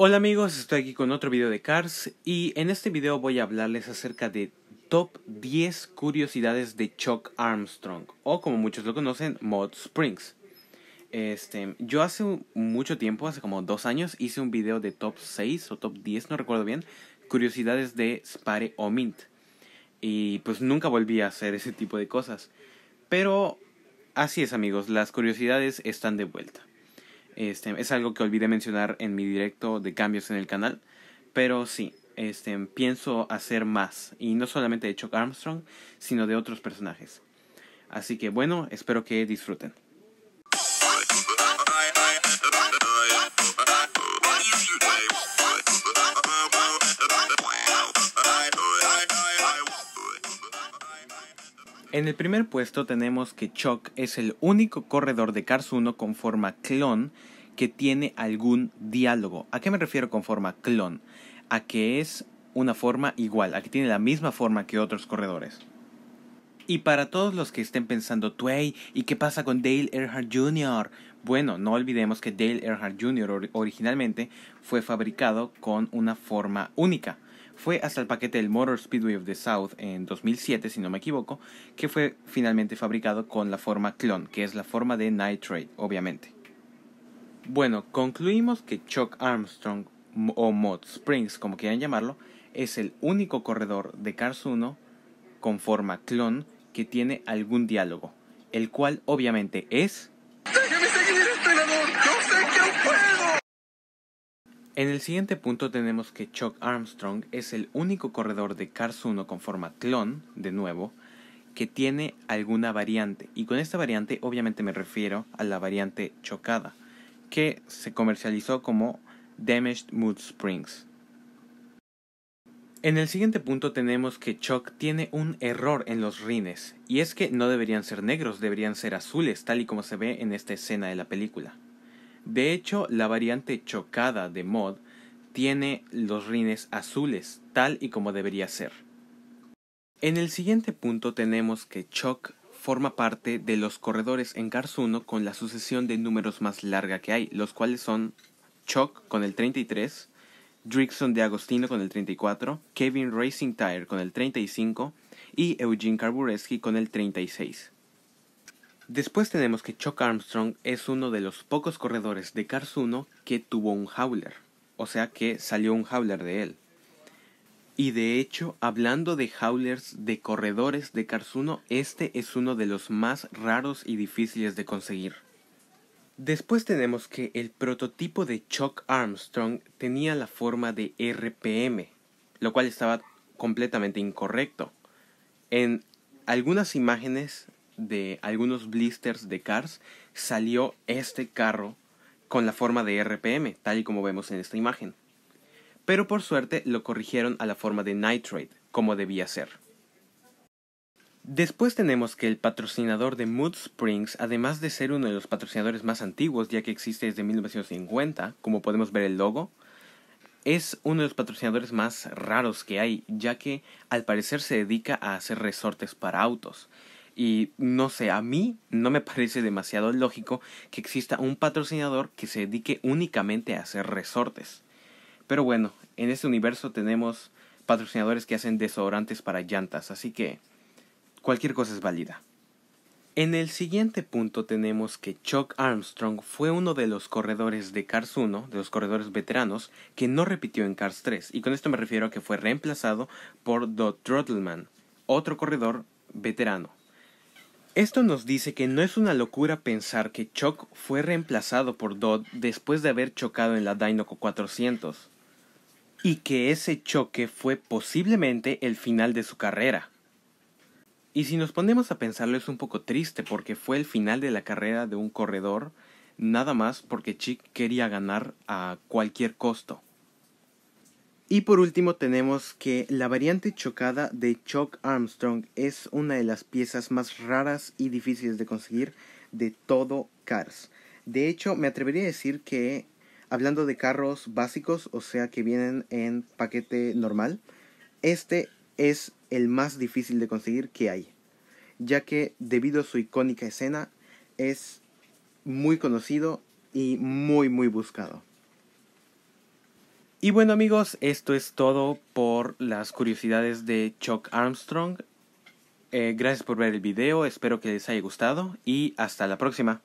Hola amigos, estoy aquí con otro video de Cars y en este video voy a hablarles acerca de top 10 curiosidades de Chuck Armstrong o como muchos lo conocen, Mod Springs. Este, yo hace mucho tiempo, hace como dos años, hice un video de top 6 o top 10, no recuerdo bien, curiosidades de Spare o Mint. Y pues nunca volví a hacer ese tipo de cosas. Pero así es amigos, las curiosidades están de vuelta. Este, es algo que olvidé mencionar en mi directo de cambios en el canal. Pero sí, este, pienso hacer más. Y no solamente de Chuck Armstrong, sino de otros personajes. Así que bueno, espero que disfruten. En el primer puesto tenemos que Chuck es el único corredor de Cars 1 con forma clon que tiene algún diálogo. ¿A qué me refiero con forma clon? A que es una forma igual, a que tiene la misma forma que otros corredores. Y para todos los que estén pensando, Tway, ¿y qué pasa con Dale Earhart Jr.? Bueno, no olvidemos que Dale Earhart Jr. originalmente fue fabricado con una forma única fue hasta el paquete del Motor Speedway of the South en 2007, si no me equivoco, que fue finalmente fabricado con la forma clon, que es la forma de nitrate, obviamente. Bueno, concluimos que Chuck Armstrong o Mod Springs, como quieran llamarlo, es el único corredor de Cars 1 con forma clon que tiene algún diálogo, el cual obviamente es En el siguiente punto tenemos que Chuck Armstrong es el único corredor de Cars 1 con forma clon, de nuevo, que tiene alguna variante. Y con esta variante obviamente me refiero a la variante chocada, que se comercializó como Damaged Mood Springs. En el siguiente punto tenemos que Chuck tiene un error en los rines, y es que no deberían ser negros, deberían ser azules, tal y como se ve en esta escena de la película. De hecho, la variante chocada de Mod tiene los rines azules, tal y como debería ser. En el siguiente punto tenemos que Choc forma parte de los corredores en Cars 1 con la sucesión de números más larga que hay, los cuales son Choc con el 33, Drixon de Agostino con el 34, Kevin Racing Tire con el 35 y Eugene Karbureski con el 36. Después tenemos que Chuck Armstrong es uno de los pocos corredores de Cars 1 que tuvo un Howler, o sea que salió un Howler de él. Y de hecho, hablando de Howlers de corredores de Cars 1, este es uno de los más raros y difíciles de conseguir. Después tenemos que el prototipo de Chuck Armstrong tenía la forma de RPM, lo cual estaba completamente incorrecto. En algunas imágenes de algunos blisters de Cars salió este carro con la forma de RPM, tal y como vemos en esta imagen. Pero por suerte lo corrigieron a la forma de Nitrate, como debía ser. Después tenemos que el patrocinador de Mood Springs, además de ser uno de los patrocinadores más antiguos, ya que existe desde 1950, como podemos ver el logo, es uno de los patrocinadores más raros que hay, ya que al parecer se dedica a hacer resortes para autos. Y no sé, a mí no me parece demasiado lógico que exista un patrocinador que se dedique únicamente a hacer resortes. Pero bueno, en este universo tenemos patrocinadores que hacen desodorantes para llantas, así que cualquier cosa es válida. En el siguiente punto tenemos que Chuck Armstrong fue uno de los corredores de Cars 1, de los corredores veteranos, que no repitió en Cars 3, y con esto me refiero a que fue reemplazado por Dot Trottleman, otro corredor veterano. Esto nos dice que no es una locura pensar que Chuck fue reemplazado por Dodd después de haber chocado en la Dinoco 400 y que ese choque fue posiblemente el final de su carrera. Y si nos ponemos a pensarlo es un poco triste porque fue el final de la carrera de un corredor nada más porque Chick quería ganar a cualquier costo. Y por último tenemos que la variante chocada de Chuck Armstrong es una de las piezas más raras y difíciles de conseguir de todo Cars. De hecho, me atrevería a decir que hablando de carros básicos, o sea que vienen en paquete normal, este es el más difícil de conseguir que hay, ya que debido a su icónica escena es muy conocido y muy muy buscado. Y bueno amigos, esto es todo por las curiosidades de Chuck Armstrong. Eh, gracias por ver el video, espero que les haya gustado y hasta la próxima.